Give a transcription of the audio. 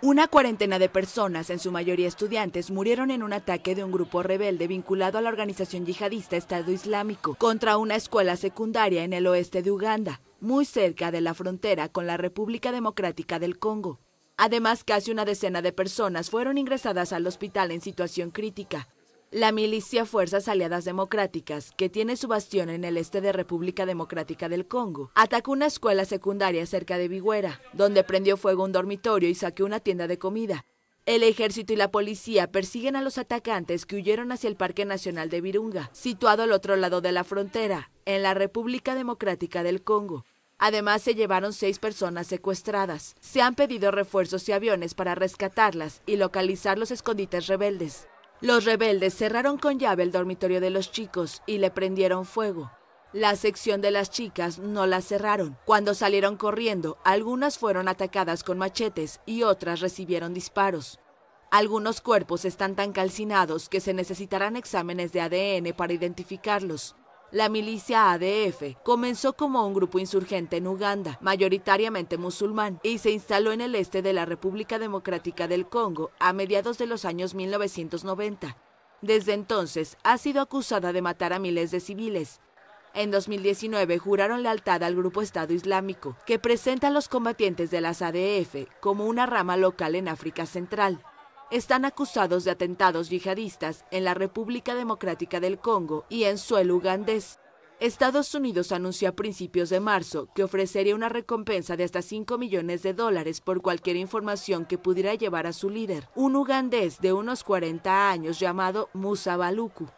Una cuarentena de personas, en su mayoría estudiantes, murieron en un ataque de un grupo rebelde vinculado a la organización yihadista Estado Islámico contra una escuela secundaria en el oeste de Uganda, muy cerca de la frontera con la República Democrática del Congo. Además, casi una decena de personas fueron ingresadas al hospital en situación crítica, la milicia Fuerzas Aliadas Democráticas, que tiene su bastión en el este de República Democrática del Congo, atacó una escuela secundaria cerca de Vigüera, donde prendió fuego un dormitorio y saqueó una tienda de comida. El ejército y la policía persiguen a los atacantes que huyeron hacia el Parque Nacional de Virunga, situado al otro lado de la frontera, en la República Democrática del Congo. Además, se llevaron seis personas secuestradas. Se han pedido refuerzos y aviones para rescatarlas y localizar los escondites rebeldes. Los rebeldes cerraron con llave el dormitorio de los chicos y le prendieron fuego. La sección de las chicas no la cerraron. Cuando salieron corriendo, algunas fueron atacadas con machetes y otras recibieron disparos. Algunos cuerpos están tan calcinados que se necesitarán exámenes de ADN para identificarlos. La milicia ADF comenzó como un grupo insurgente en Uganda, mayoritariamente musulmán, y se instaló en el este de la República Democrática del Congo a mediados de los años 1990. Desde entonces ha sido acusada de matar a miles de civiles. En 2019 juraron lealtad al grupo Estado Islámico, que presenta a los combatientes de las ADF como una rama local en África Central están acusados de atentados yihadistas en la República Democrática del Congo y en suelo ugandés. Estados Unidos anunció a principios de marzo que ofrecería una recompensa de hasta 5 millones de dólares por cualquier información que pudiera llevar a su líder, un ugandés de unos 40 años llamado Musa Baluku.